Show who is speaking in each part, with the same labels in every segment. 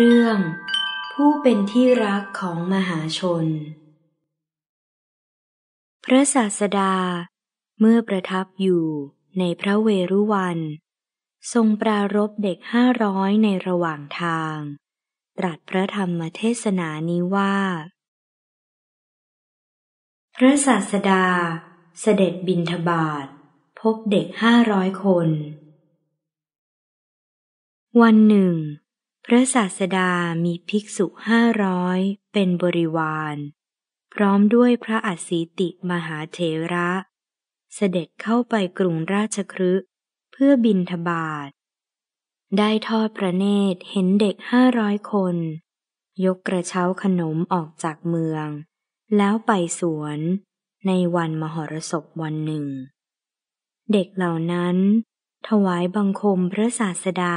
Speaker 1: เรื่องผู้เป็นที่รักของมหาชน พระศาสดาเมื่อประทับอยู่ในพระเวรุวัน ทรงปรารบเด็กห้าร้อยในระหว่างทาง ตรัสพระธรรมเทศนานี้ว่า พระศาสดาเสด็จบินทบาท พบเด็กห้าร้อยคน วันหนึ่งพระศาสดามีภิกษุห้าร้อยเป็นบริวาร พร้อมด้วยพระอัสสีติมหาเถระ เสด็จเข้าไปกรุงราชครึเพื่อบินทบาท ได้ทอดพระเนตรเห็นเด็กห้าร้อยคนยกกระเช้าขนมออกจากเมือง แล้วไปสวนในวันมหรสพวันหนึ่ง เด็กเหล่านั้น ถวายบังคมพระศาสดา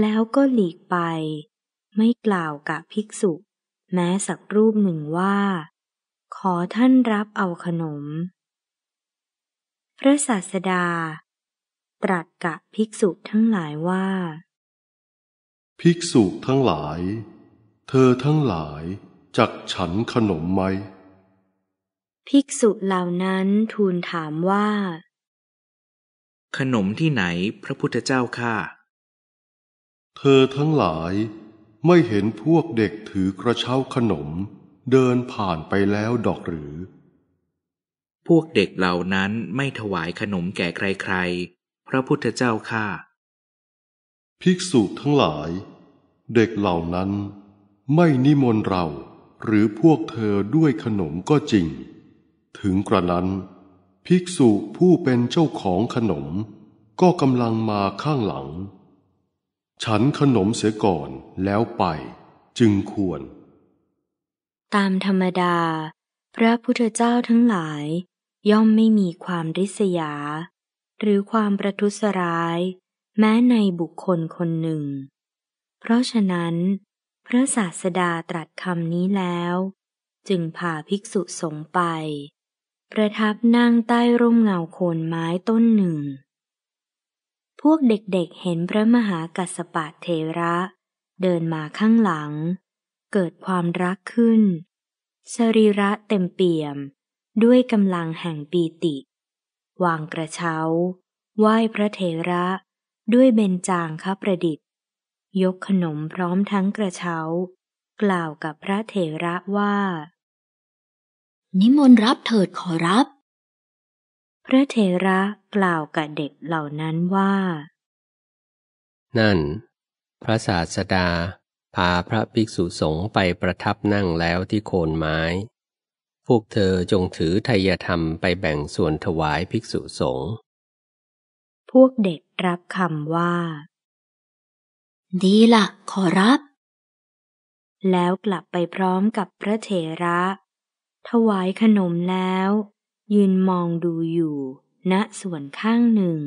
Speaker 1: แล้วก็หลีกไป ไม่กล่าวกับภิกษุ แม้สักรูปหนึ่งว่า ขอท่านรับเอาขนม พระศาสดา ตรัสกับภิกษุทั้งหลายว่า
Speaker 2: ภิกษุทั้งหลาย เธอทั้งหลายจักฉันขนมไหม
Speaker 1: ภิกษุเหล่านั้นทูลถามว่า
Speaker 2: ขนมที่ไหนพระพุทธเจ้าข้าเธอทั้งหลายไม่เห็นพวกเด็กถือกระเช้าขนมเดินผ่านไปแล้วดอก
Speaker 1: หรือ พวกเด็กเหล่านั้นไม่ถวายขนมแก่ใครๆพระพุทธเจ้าข้า
Speaker 2: ภิกษุทั้งหลาย เด็กเหล่านั้น ไม่นิมนต์เราหรือพวกเธอด้วยขนมก็จริง ถึงกระนั้น ภิกษุผู้เป็นเจ้าของขนมก็กำลังมาข้างหลังฉันขนมเสียก่อนแล้วไปจึงควร
Speaker 1: ตามธรรมดา พระพุทธเจ้าทั้งหลายย่อมไม่มีความริษยา หรือความประทุษร้าย แม้ในบุคคลคนหนึ่ง เพราะฉะนั้น พระศาสดาตรัสคำนี้แล้ว จึงพาภิกษุสงไป ประทับนั่งใต้ร่มเงาโคนไม้ต้นหนึ่งพวกเด็กๆเเห็นพระมหากัสปะเทระเดินมาข้างหลัง เกิดความรักขึ้น สรีระเต็มเปี่ยมด้วยกำลังแห่งปีติ วางกระเช้า ไหว้พระเทระด้วยเบญจางคประดิษฐ์ ยกขนมพร้อมทั้งกระเช้า กล่าวกับพระเทระว่า นิมนต์รับเถิดขอรับพระเถระกล่าวกับเด็กเหล่านั้นว่า
Speaker 2: นั่น พระศาสดา พาพระภิกษุสงฆ์ไปประทับนั่งแล้วที่โคนไม้ พวกเธอจงถือทยธรรมไปแบ่งส่วนถวายภิกษุสงฆ์
Speaker 1: พวกเด็กรับคำว่า ดีละะขอรับ แล้วกลับไปพร้อมกับพระเถระ ถวายขนมแล้วยืนมองดูอยู่ ณส่วนข้างหนึ่ง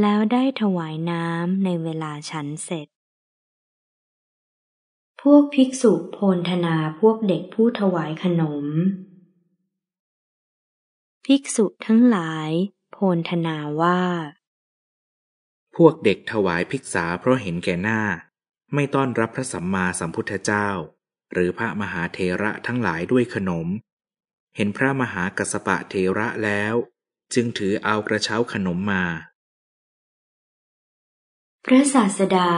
Speaker 1: แล้วได้ถวายน้ำในเวลาฉันเสร็จ พวกภิกษุโพนธนาพวกเด็กผู้ถวายขนม ภิกษุทั้งหลาย โพนธนาว่า พวกเด็กถวายภิกษาเพราะเห็นแก่หน้าไม่ต้อนรับพระสัมมาสัมพุทธเจ้า หรือพระมหาเทระทั้งหลายด้วยขนมเห็นพระมหากัสปะเทระแล้ว จึงถือเอากระเช้าขนมมา พระศาสดา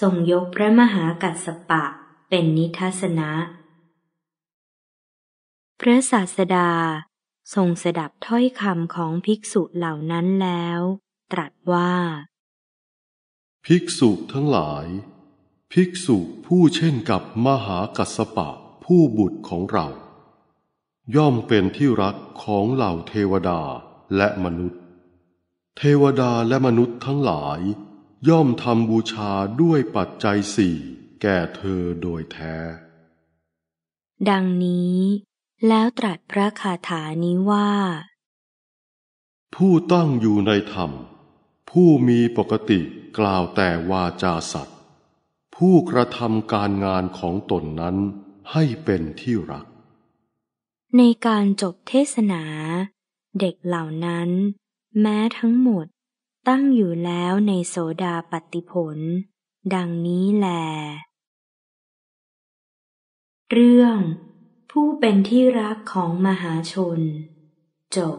Speaker 1: ทรงยกพระมหากัสปะเป็นนิทัศนะ พระศาสดาทรงสดับถ้อยคำของภิกษุเหล่านั้นแล้ว ตรัสว่า
Speaker 2: ภิกษุทั้งหลาย ภิกษุผู้เช่นกับมหากัสปะผู้บุตรของเราย่อมเป็นที่รักของเหล่าเทวดาและมนุษย์ เทวดาและมนุษย์ทั้งหลาย ย่อมทำบูชาด้วยปัจจัยสี่แก่เธอโดยแท้
Speaker 1: ดังนี้แล้วตรัสพระคาถานี้ว่า
Speaker 2: ผู้ตั้งอยู่ในธรรม ผู้มีปกติกล่าวแต่วาจาสัตว์ ผู้กระทำการงานของตนนั้นให้เป็นที่รัก
Speaker 1: ในการจบเทศนา เด็กเหล่านั้น แม้ทั้งหมดตั้งอยู่แล้วในโสดาปฏติผล ดังนี้แล เรื่อง ผู้เป็นที่รักของมหาชน จบ